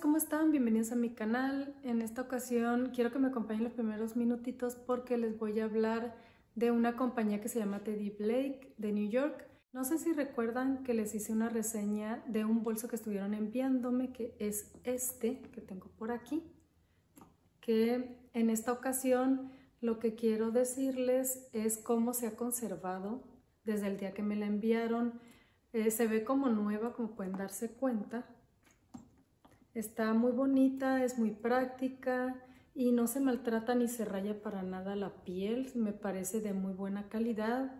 ¿cómo están? Bienvenidos a mi canal. En esta ocasión quiero que me acompañen los primeros minutitos porque les voy a hablar de una compañía que se llama Teddy Blake de New York. No sé si recuerdan que les hice una reseña de un bolso que estuvieron enviándome, que es este que tengo por aquí, que en esta ocasión lo que quiero decirles es cómo se ha conservado desde el día que me la enviaron. Eh, se ve como nueva, como pueden darse cuenta, Está muy bonita, es muy práctica y no se maltrata ni se raya para nada la piel. Me parece de muy buena calidad.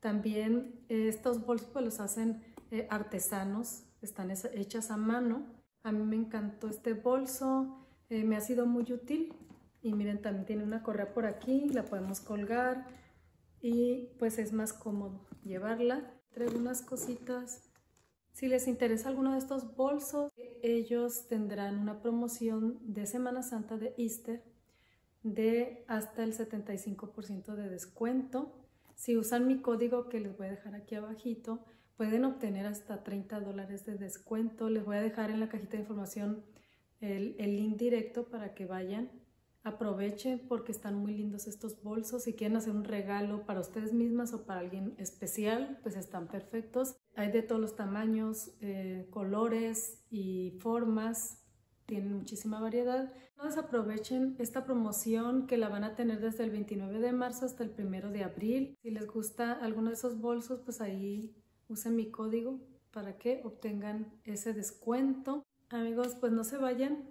También eh, estos bolsos pues, los hacen eh, artesanos, están hechas a mano. A mí me encantó este bolso, eh, me ha sido muy útil. Y miren, también tiene una correa por aquí, la podemos colgar y pues es más cómodo llevarla. Traigo unas cositas si les interesa alguno de estos bolsos, ellos tendrán una promoción de Semana Santa de Easter de hasta el 75% de descuento. Si usan mi código que les voy a dejar aquí abajito, pueden obtener hasta 30 dólares de descuento. Les voy a dejar en la cajita de información el, el link directo para que vayan. Aprovechen porque están muy lindos estos bolsos. Si quieren hacer un regalo para ustedes mismas o para alguien especial, pues están perfectos. Hay de todos los tamaños, eh, colores y formas. Tienen muchísima variedad. No desaprovechen esta promoción que la van a tener desde el 29 de marzo hasta el 1 de abril. Si les gusta alguno de esos bolsos, pues ahí usen mi código para que obtengan ese descuento. Amigos, pues no se vayan.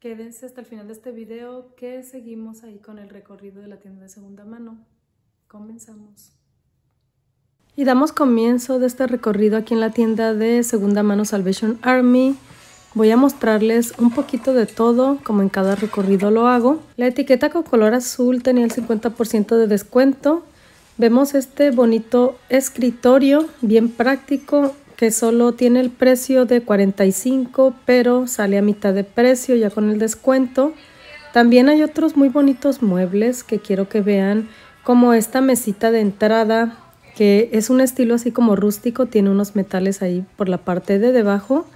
Quédense hasta el final de este video que seguimos ahí con el recorrido de la tienda de segunda mano. Comenzamos. Y damos comienzo de este recorrido aquí en la tienda de Segunda Mano Salvation Army. Voy a mostrarles un poquito de todo, como en cada recorrido lo hago. La etiqueta con color azul tenía el 50% de descuento. Vemos este bonito escritorio, bien práctico, que solo tiene el precio de 45, pero sale a mitad de precio ya con el descuento. También hay otros muy bonitos muebles que quiero que vean, como esta mesita de entrada que es un estilo así como rústico, tiene unos metales ahí por la parte de debajo.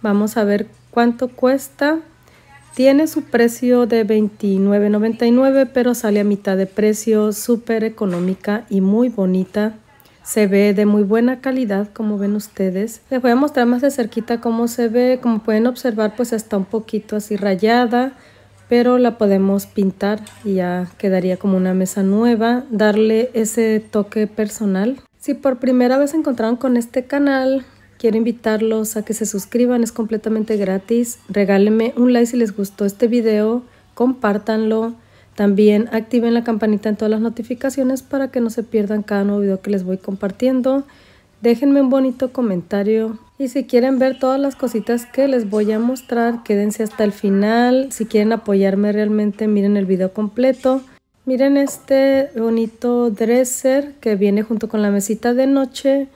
Vamos a ver cuánto cuesta. Tiene su precio de $29.99, pero sale a mitad de precio, súper económica y muy bonita. Se ve de muy buena calidad, como ven ustedes. Les voy a mostrar más de cerquita cómo se ve. Como pueden observar, pues está un poquito así rayada pero la podemos pintar y ya quedaría como una mesa nueva, darle ese toque personal. Si por primera vez se encontraron con este canal, quiero invitarlos a que se suscriban, es completamente gratis. Regálenme un like si les gustó este video, compártanlo. También activen la campanita en todas las notificaciones para que no se pierdan cada nuevo video que les voy compartiendo. Déjenme un bonito comentario y si quieren ver todas las cositas que les voy a mostrar, quédense hasta el final. Si quieren apoyarme realmente, miren el video completo. Miren este bonito dresser que viene junto con la mesita de noche.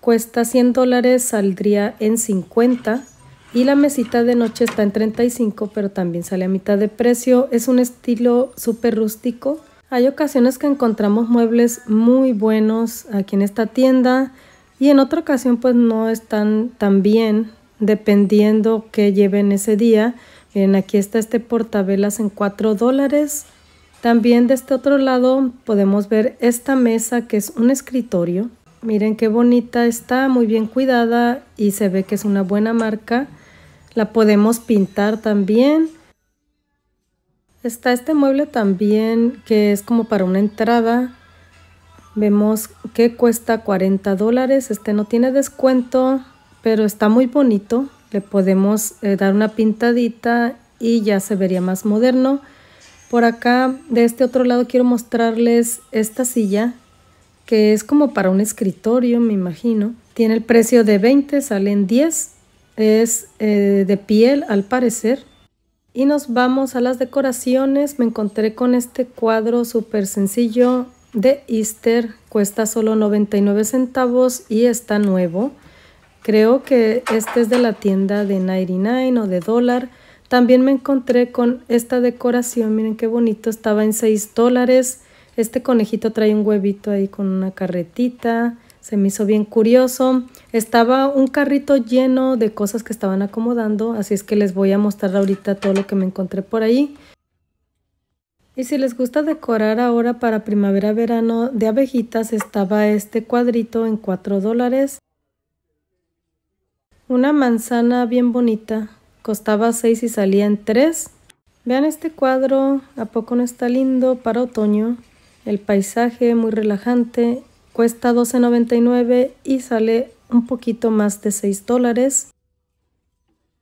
Cuesta 100 dólares, saldría en 50. Y la mesita de noche está en 35, pero también sale a mitad de precio. Es un estilo súper rústico. Hay ocasiones que encontramos muebles muy buenos aquí en esta tienda y en otra ocasión pues no están tan bien dependiendo que lleven ese día. Miren, aquí está este portavelas en 4 dólares. También de este otro lado podemos ver esta mesa que es un escritorio. Miren qué bonita está, muy bien cuidada y se ve que es una buena marca. La podemos pintar también. Está este mueble también que es como para una entrada Vemos que cuesta 40 dólares. Este no tiene descuento, pero está muy bonito. Le podemos eh, dar una pintadita y ya se vería más moderno. Por acá, de este otro lado, quiero mostrarles esta silla, que es como para un escritorio, me imagino. Tiene el precio de 20, salen 10. Es eh, de piel, al parecer. Y nos vamos a las decoraciones. Me encontré con este cuadro súper sencillo de Easter cuesta solo 99 centavos y está nuevo. Creo que este es de la tienda de 99 o de dólar. También me encontré con esta decoración, miren qué bonito, estaba en 6 dólares. Este conejito trae un huevito ahí con una carretita, se me hizo bien curioso. Estaba un carrito lleno de cosas que estaban acomodando, así es que les voy a mostrar ahorita todo lo que me encontré por ahí. Y si les gusta decorar ahora para primavera-verano de abejitas, estaba este cuadrito en 4 dólares. Una manzana bien bonita, costaba 6 y salía en 3. Vean este cuadro, ¿a poco no está lindo para otoño? El paisaje muy relajante, cuesta $12.99 y sale un poquito más de 6 dólares.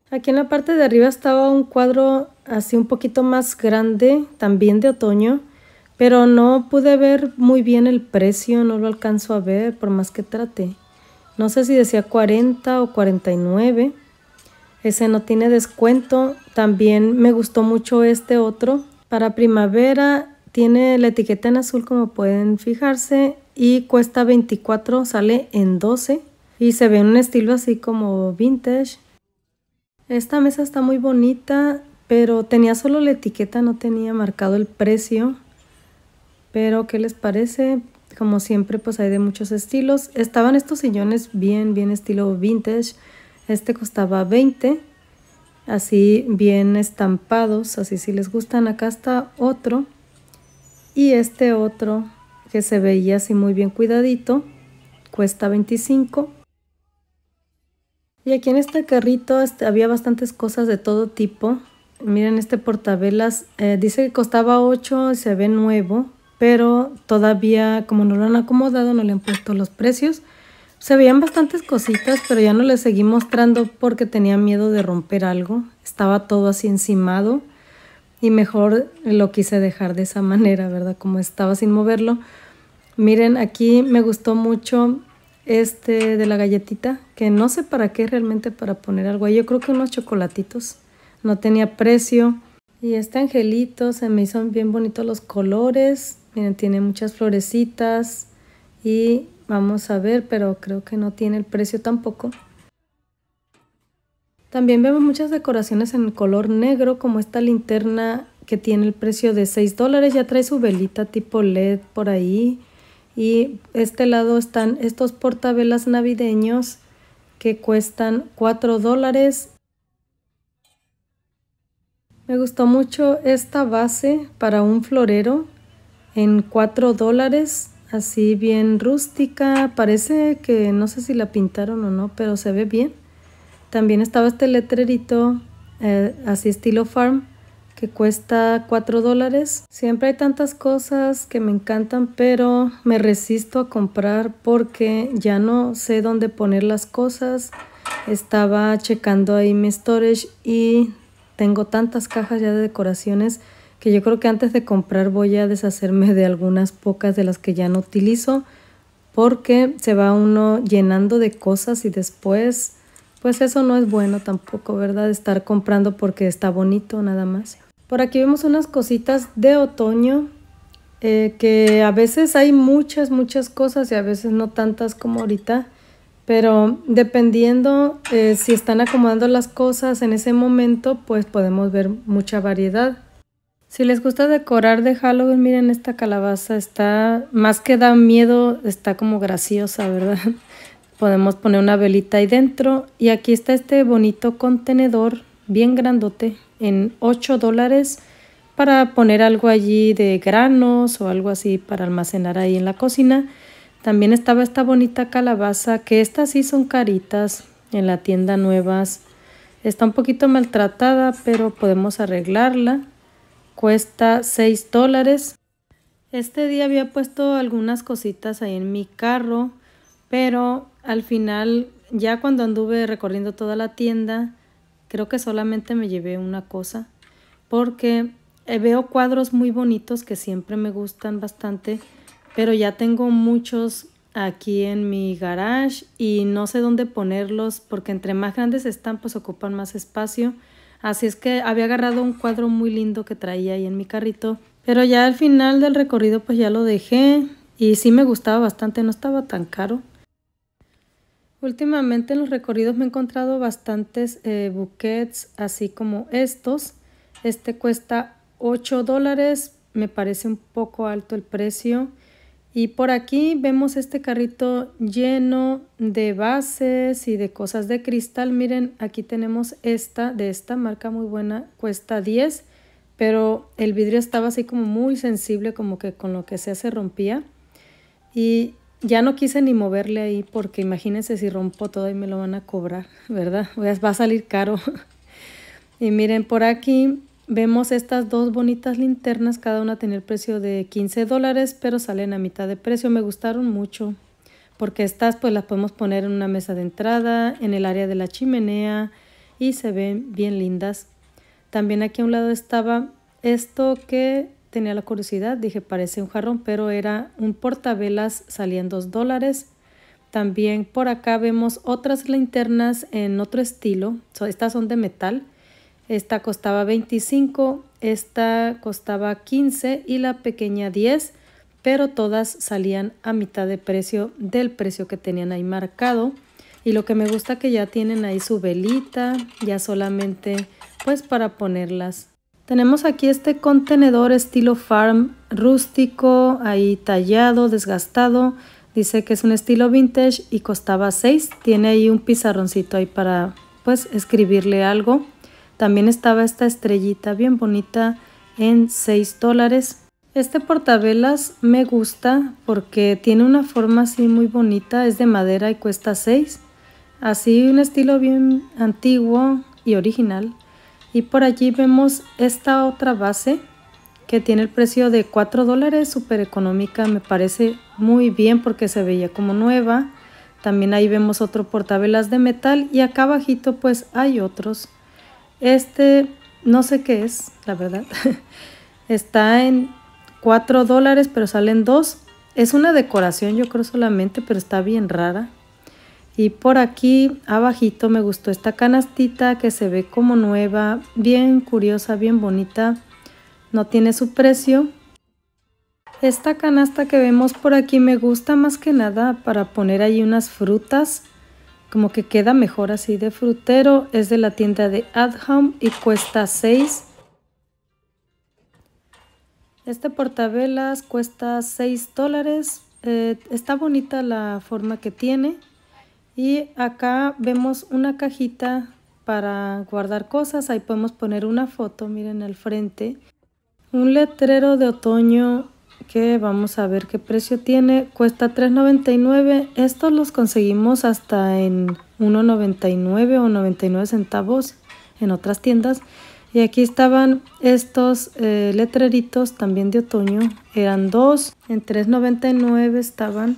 Aquí en la parte de arriba estaba un cuadro así un poquito más grande, también de otoño, pero no pude ver muy bien el precio, no lo alcanzo a ver por más que trate. No sé si decía 40 o 49. Ese no tiene descuento. También me gustó mucho este otro. Para primavera tiene la etiqueta en azul como pueden fijarse y cuesta 24, sale en 12 y se ve en un estilo así como vintage. Esta mesa está muy bonita, pero tenía solo la etiqueta, no tenía marcado el precio. Pero, ¿qué les parece? Como siempre, pues hay de muchos estilos. Estaban estos sillones bien, bien estilo vintage. Este costaba 20, así bien estampados, así si les gustan. Acá está otro y este otro que se veía así muy bien cuidadito, cuesta 25 y aquí en este carrito este, había bastantes cosas de todo tipo. Miren este portavelas, eh, dice que costaba 8 se ve nuevo, pero todavía como no lo han acomodado, no le han puesto los precios. Se veían bastantes cositas, pero ya no les seguí mostrando porque tenía miedo de romper algo. Estaba todo así encimado y mejor lo quise dejar de esa manera, ¿verdad? Como estaba sin moverlo. Miren, aquí me gustó mucho este de la galletita, que no sé para qué realmente para poner algo. Yo creo que unos chocolatitos. No tenía precio. Y este angelito, se me hizo bien bonitos los colores. Miren, tiene muchas florecitas. Y vamos a ver, pero creo que no tiene el precio tampoco. También vemos muchas decoraciones en color negro, como esta linterna que tiene el precio de 6 dólares. Ya trae su velita tipo LED por ahí. Y este lado están estos portabelas navideños que cuestan 4 dólares. Me gustó mucho esta base para un florero en 4 dólares. Así bien rústica, parece que no sé si la pintaron o no, pero se ve bien. También estaba este letrerito eh, así estilo farm que cuesta 4 dólares. Siempre hay tantas cosas que me encantan, pero me resisto a comprar porque ya no sé dónde poner las cosas. Estaba checando ahí mi storage y tengo tantas cajas ya de decoraciones que yo creo que antes de comprar voy a deshacerme de algunas pocas de las que ya no utilizo porque se va uno llenando de cosas y después pues eso no es bueno tampoco, ¿verdad? Estar comprando porque está bonito nada más. Por aquí vemos unas cositas de otoño, eh, que a veces hay muchas, muchas cosas y a veces no tantas como ahorita. Pero dependiendo eh, si están acomodando las cosas en ese momento, pues podemos ver mucha variedad. Si les gusta decorar de Halloween, miren esta calabaza, está más que da miedo, está como graciosa, ¿verdad? Podemos poner una velita ahí dentro y aquí está este bonito contenedor bien grandote en 8 dólares para poner algo allí de granos o algo así para almacenar ahí en la cocina. También estaba esta bonita calabaza, que estas sí son caritas en la tienda nuevas. Está un poquito maltratada, pero podemos arreglarla. Cuesta 6 dólares. Este día había puesto algunas cositas ahí en mi carro, pero al final, ya cuando anduve recorriendo toda la tienda, Creo que solamente me llevé una cosa porque eh, veo cuadros muy bonitos que siempre me gustan bastante, pero ya tengo muchos aquí en mi garage y no sé dónde ponerlos porque entre más grandes están pues ocupan más espacio. Así es que había agarrado un cuadro muy lindo que traía ahí en mi carrito, pero ya al final del recorrido pues ya lo dejé y sí me gustaba bastante, no estaba tan caro. Últimamente en los recorridos me he encontrado bastantes eh, buquets así como estos. Este cuesta 8 dólares, me parece un poco alto el precio. Y por aquí vemos este carrito lleno de bases y de cosas de cristal. Miren, aquí tenemos esta de esta marca muy buena, cuesta 10, pero el vidrio estaba así como muy sensible, como que con lo que se se rompía. Y ya no quise ni moverle ahí porque imagínense si rompo todo y me lo van a cobrar, ¿verdad? Va a salir caro. y miren, por aquí vemos estas dos bonitas linternas, cada una tiene el precio de 15 dólares, pero salen a mitad de precio. Me gustaron mucho porque estas pues las podemos poner en una mesa de entrada, en el área de la chimenea y se ven bien lindas. También aquí a un lado estaba esto que tenía la curiosidad, dije, parece un jarrón, pero era un portavelas, salían dos dólares. También por acá vemos otras linternas en otro estilo, estas son de metal. Esta costaba 25, esta costaba 15 y la pequeña 10, pero todas salían a mitad de precio del precio que tenían ahí marcado. Y lo que me gusta que ya tienen ahí su velita, ya solamente pues para ponerlas tenemos aquí este contenedor estilo farm rústico, ahí tallado, desgastado. Dice que es un estilo vintage y costaba 6. Tiene ahí un pizarroncito ahí para pues escribirle algo. También estaba esta estrellita bien bonita en 6 dólares. Este portavelas me gusta porque tiene una forma así muy bonita, es de madera y cuesta 6. Así un estilo bien antiguo y original y por allí vemos esta otra base que tiene el precio de 4 dólares, súper económica, me parece muy bien porque se veía como nueva. También ahí vemos otro portavelas de metal y acá abajito pues hay otros. Este no sé qué es, la verdad. Está en 4 dólares pero salen dos. Es una decoración yo creo solamente, pero está bien rara. Y por aquí abajito me gustó esta canastita que se ve como nueva, bien curiosa, bien bonita. No tiene su precio. Esta canasta que vemos por aquí me gusta más que nada para poner ahí unas frutas. Como que queda mejor así de frutero. Es de la tienda de Adham y cuesta 6. Este portavelas cuesta 6 dólares. Eh, está bonita la forma que tiene. Y acá vemos una cajita para guardar cosas. Ahí podemos poner una foto, miren al frente. Un letrero de otoño que vamos a ver qué precio tiene. Cuesta $3.99. Estos los conseguimos hasta en $1.99 o 99 centavos en otras tiendas. Y aquí estaban estos eh, letreritos también de otoño. Eran dos. En $3.99 estaban.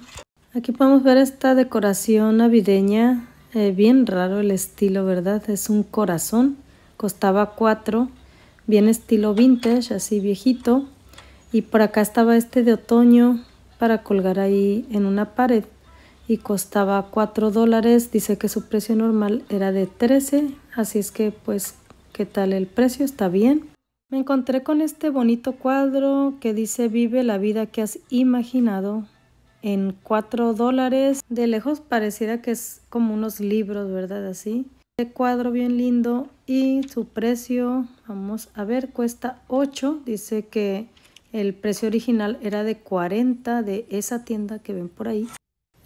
Aquí podemos ver esta decoración navideña, eh, bien raro el estilo, ¿verdad? Es un corazón, costaba 4, bien estilo vintage, así viejito. Y por acá estaba este de otoño para colgar ahí en una pared y costaba 4 dólares. Dice que su precio normal era de 13, así es que pues, ¿qué tal el precio? Está bien. Me encontré con este bonito cuadro que dice vive la vida que has imaginado en 4 dólares. De lejos pareciera que es como unos libros, ¿verdad? Así. Este cuadro bien lindo y su precio, vamos a ver, cuesta 8. Dice que el precio original era de 40 de esa tienda que ven por ahí.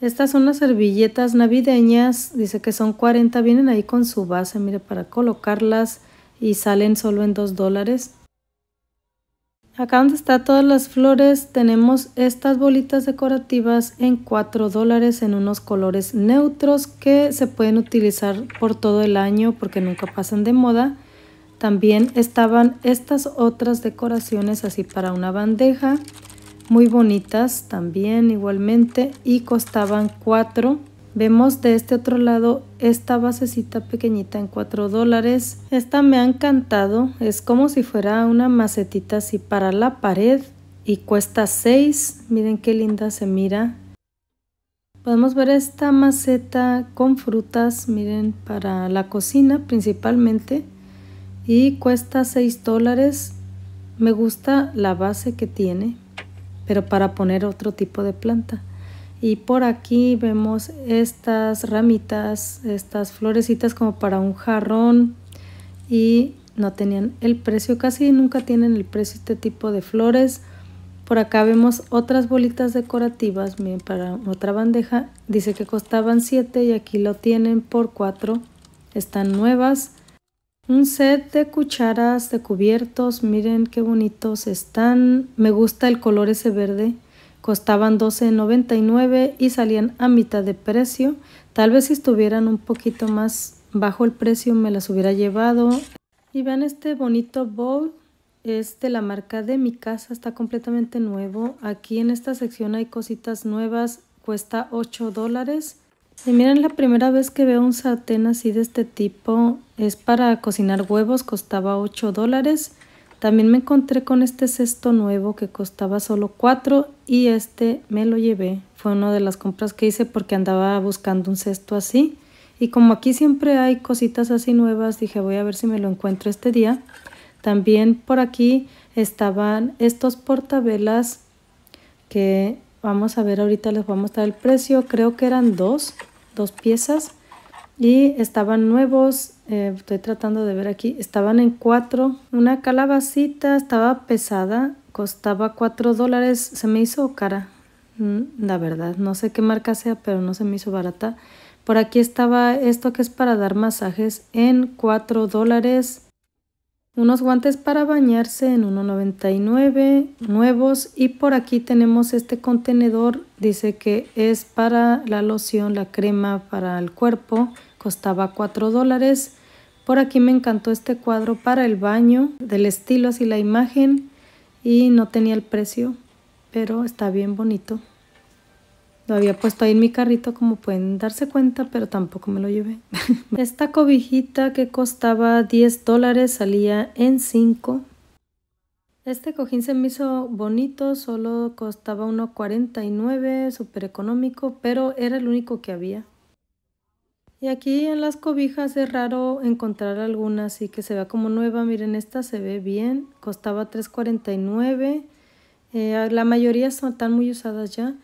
Estas son las servilletas navideñas, dice que son 40, vienen ahí con su base, mire, para colocarlas y salen solo en 2 dólares. Acá donde están todas las flores tenemos estas bolitas decorativas en 4 dólares en unos colores neutros que se pueden utilizar por todo el año porque nunca pasan de moda. También estaban estas otras decoraciones así para una bandeja, muy bonitas también igualmente y costaban 4 Vemos de este otro lado esta basecita pequeñita en 4 dólares. Esta me ha encantado, es como si fuera una macetita así para la pared y cuesta 6. Miren qué linda se mira. Podemos ver esta maceta con frutas, miren, para la cocina principalmente y cuesta 6 dólares. Me gusta la base que tiene, pero para poner otro tipo de planta y por aquí vemos estas ramitas, estas florecitas como para un jarrón y no tenían el precio, casi nunca tienen el precio este tipo de flores. Por acá vemos otras bolitas decorativas, miren, para otra bandeja. Dice que costaban 7 y aquí lo tienen por 4. Están nuevas. Un set de cucharas, de cubiertos, miren qué bonitos están. Me gusta el color ese verde, costaban $12.99 y salían a mitad de precio. Tal vez si estuvieran un poquito más bajo el precio me las hubiera llevado. Y vean este bonito bowl, es de la marca de mi casa, está completamente nuevo. Aquí en esta sección hay cositas nuevas, cuesta 8 dólares. Y miren, la primera vez que veo un sartén así de este tipo es para cocinar huevos, costaba 8 dólares. También me encontré con este cesto nuevo que costaba solo 4 y este me lo llevé. Fue una de las compras que hice porque andaba buscando un cesto así. Y como aquí siempre hay cositas así nuevas, dije voy a ver si me lo encuentro este día. También por aquí estaban estos portabelas que vamos a ver ahorita les voy a mostrar el precio. Creo que eran dos, dos piezas y estaban nuevos, eh, estoy tratando de ver aquí, estaban en cuatro, una calabacita estaba pesada, costaba cuatro dólares, se me hizo cara, mm, la verdad, no sé qué marca sea, pero no se me hizo barata. Por aquí estaba esto que es para dar masajes en 4 dólares. Unos guantes para bañarse en 1.99 nuevos y por aquí tenemos este contenedor, dice que es para la loción, la crema para el cuerpo, costaba 4 dólares. Por aquí me encantó este cuadro para el baño, del estilo así la imagen y no tenía el precio, pero está bien bonito. Lo había puesto ahí en mi carrito como pueden darse cuenta, pero tampoco me lo llevé. Esta cobijita que costaba 10 dólares salía en 5. Este cojín se me hizo bonito, solo costaba 1.49, súper económico, pero era el único que había. Y aquí en las cobijas es raro encontrar alguna así que se vea como nueva. Miren, esta se ve bien, costaba 3.49. Eh, la mayoría están muy usadas ya.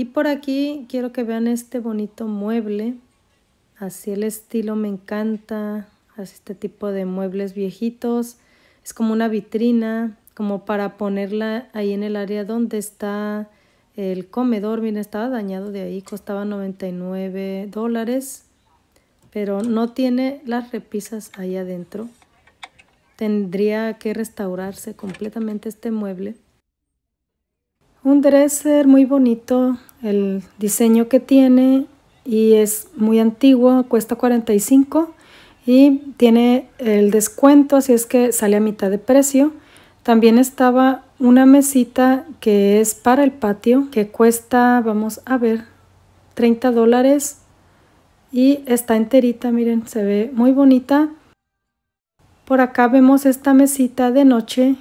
Y por aquí quiero que vean este bonito mueble. Así el estilo me encanta. Así este tipo de muebles viejitos. Es como una vitrina, como para ponerla ahí en el área donde está el comedor. Miren, estaba dañado de ahí. Costaba 99 dólares. Pero no tiene las repisas ahí adentro. Tendría que restaurarse completamente este mueble. Un dresser muy bonito el diseño que tiene y es muy antiguo, cuesta 45 y tiene el descuento, así es que sale a mitad de precio. También estaba una mesita que es para el patio, que cuesta, vamos a ver, 30 dólares y está enterita, miren, se ve muy bonita. Por acá vemos esta mesita de noche.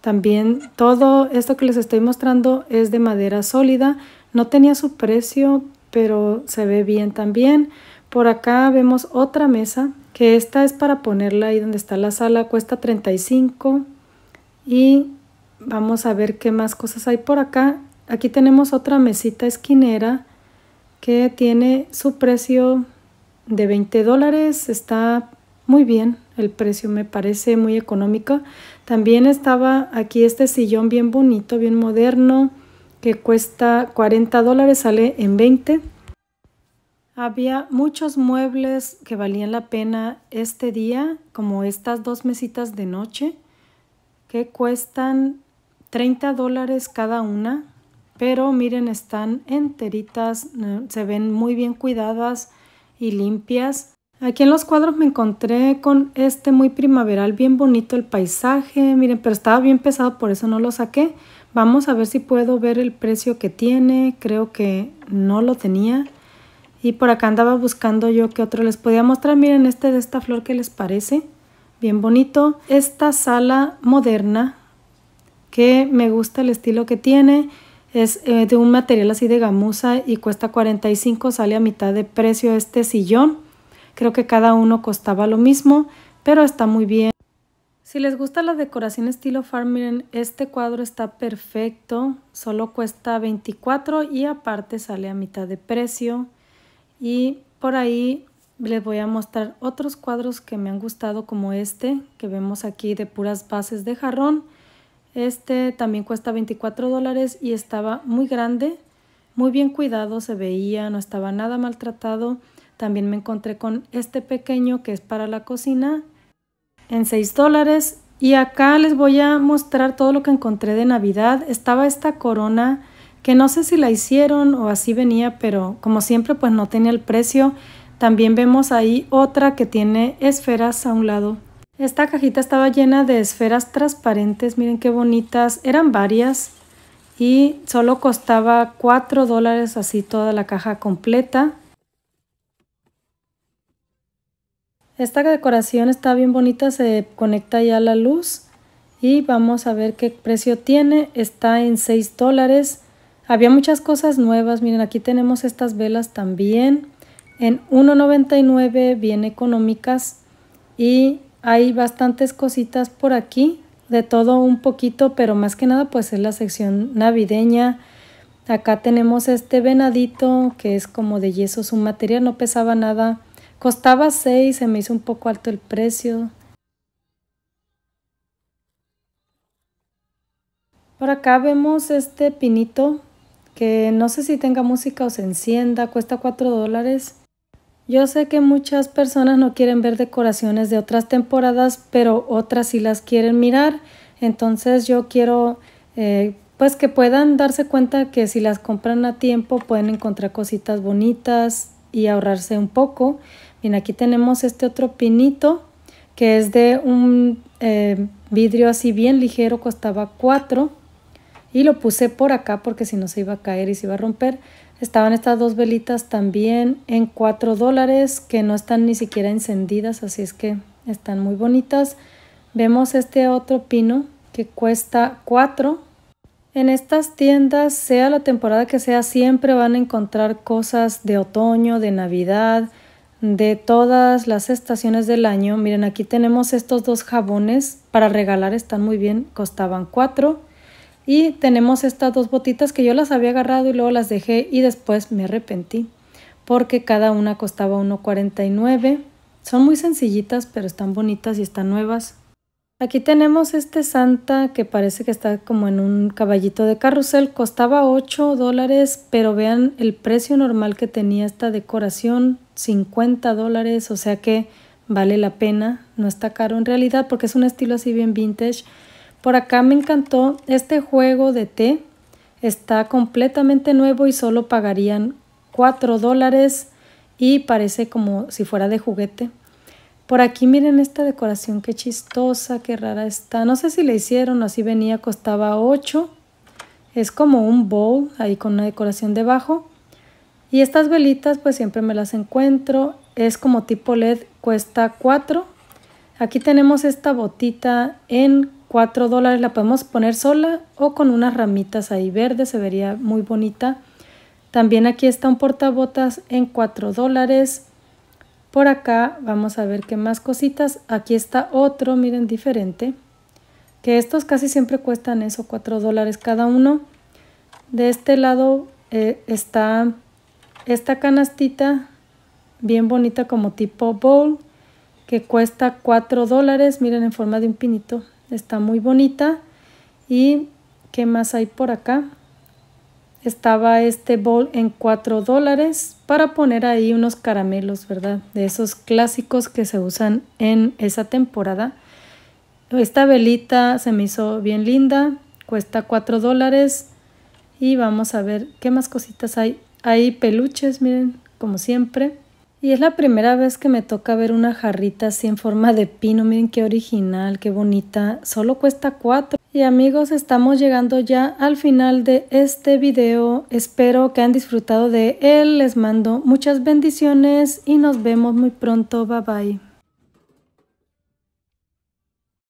También todo esto que les estoy mostrando es de madera sólida, no tenía su precio, pero se ve bien también. Por acá vemos otra mesa, que esta es para ponerla ahí donde está la sala, cuesta 35. Y vamos a ver qué más cosas hay por acá. Aquí tenemos otra mesita esquinera que tiene su precio de 20 dólares. Está muy bien el precio, me parece muy económico. También estaba aquí este sillón bien bonito, bien moderno que cuesta 40 dólares, sale en 20. Había muchos muebles que valían la pena este día, como estas dos mesitas de noche, que cuestan 30 dólares cada una, pero miren, están enteritas, eh, se ven muy bien cuidadas y limpias. Aquí en los cuadros me encontré con este muy primaveral, bien bonito el paisaje, miren, pero estaba bien pesado, por eso no lo saqué, Vamos a ver si puedo ver el precio que tiene. Creo que no lo tenía. Y por acá andaba buscando yo qué otro les podía mostrar. Miren este de esta flor que les parece. Bien bonito. Esta sala moderna que me gusta el estilo que tiene. Es eh, de un material así de gamuza y cuesta 45. Sale a mitad de precio este sillón. Creo que cada uno costaba lo mismo, pero está muy bien. Si les gusta la decoración estilo farm, miren, este cuadro está perfecto, solo cuesta 24 y aparte sale a mitad de precio. Y por ahí les voy a mostrar otros cuadros que me han gustado como este, que vemos aquí de puras bases de jarrón. Este también cuesta 24 dólares y estaba muy grande, muy bien cuidado, se veía, no estaba nada maltratado. También me encontré con este pequeño que es para la cocina, en 6 dólares. Y acá les voy a mostrar todo lo que encontré de Navidad. Estaba esta corona que no sé si la hicieron o así venía, pero como siempre pues no tenía el precio. También vemos ahí otra que tiene esferas a un lado. Esta cajita estaba llena de esferas transparentes, miren qué bonitas, eran varias y solo costaba 4 dólares así toda la caja completa. Esta decoración está bien bonita, se conecta ya la luz y vamos a ver qué precio tiene. Está en 6 dólares. Había muchas cosas nuevas, miren aquí tenemos estas velas también. En 1.99 bien económicas y hay bastantes cositas por aquí, de todo un poquito, pero más que nada pues es la sección navideña. Acá tenemos este venadito que es como de yeso, su material no pesaba nada Costaba 6, se me hizo un poco alto el precio. Por acá vemos este pinito que no sé si tenga música o se encienda, cuesta 4 dólares. Yo sé que muchas personas no quieren ver decoraciones de otras temporadas, pero otras sí las quieren mirar. Entonces yo quiero eh, pues que puedan darse cuenta que si las compran a tiempo pueden encontrar cositas bonitas y ahorrarse un poco. Bien, aquí tenemos este otro pinito que es de un eh, vidrio así bien ligero, costaba 4 y lo puse por acá porque si no se iba a caer y se iba a romper. Estaban estas dos velitas también en 4 dólares que no están ni siquiera encendidas, así es que están muy bonitas. Vemos este otro pino que cuesta 4. En estas tiendas, sea la temporada que sea, siempre van a encontrar cosas de otoño, de navidad, de todas las estaciones del año. Miren, aquí tenemos estos dos jabones para regalar, están muy bien, costaban cuatro. Y tenemos estas dos botitas que yo las había agarrado y luego las dejé y después me arrepentí porque cada una costaba 1.49. Son muy sencillitas, pero están bonitas y están nuevas. Aquí tenemos este Santa que parece que está como en un caballito de carrusel. Costaba 8 dólares, pero vean el precio normal que tenía esta decoración 50 dólares, o sea que vale la pena, no está caro en realidad porque es un estilo así bien vintage. Por acá me encantó este juego de té, está completamente nuevo y solo pagarían 4 dólares y parece como si fuera de juguete. Por aquí miren esta decoración, qué chistosa, qué rara está. No sé si le hicieron, o así venía, costaba 8. Es como un bowl ahí con una decoración debajo. Y estas velitas pues siempre me las encuentro. Es como tipo LED, cuesta 4. Aquí tenemos esta botita en 4 dólares. La podemos poner sola o con unas ramitas ahí verdes. Se vería muy bonita. También aquí está un portabotas en 4 dólares. Por acá vamos a ver qué más cositas. Aquí está otro, miren, diferente. Que estos casi siempre cuestan eso, 4 dólares cada uno. De este lado eh, está esta canastita bien bonita como tipo bowl que cuesta 4 dólares, miren en forma de un pinito, está muy bonita. ¿Y qué más hay por acá? Estaba este bowl en 4 dólares para poner ahí unos caramelos, ¿verdad? De esos clásicos que se usan en esa temporada. Esta velita se me hizo bien linda, cuesta 4 dólares. Y vamos a ver qué más cositas hay hay peluches, miren, como siempre. Y es la primera vez que me toca ver una jarrita así en forma de pino. Miren qué original, qué bonita. Solo cuesta cuatro. Y amigos, estamos llegando ya al final de este video. Espero que hayan disfrutado de él. Les mando muchas bendiciones y nos vemos muy pronto. Bye bye.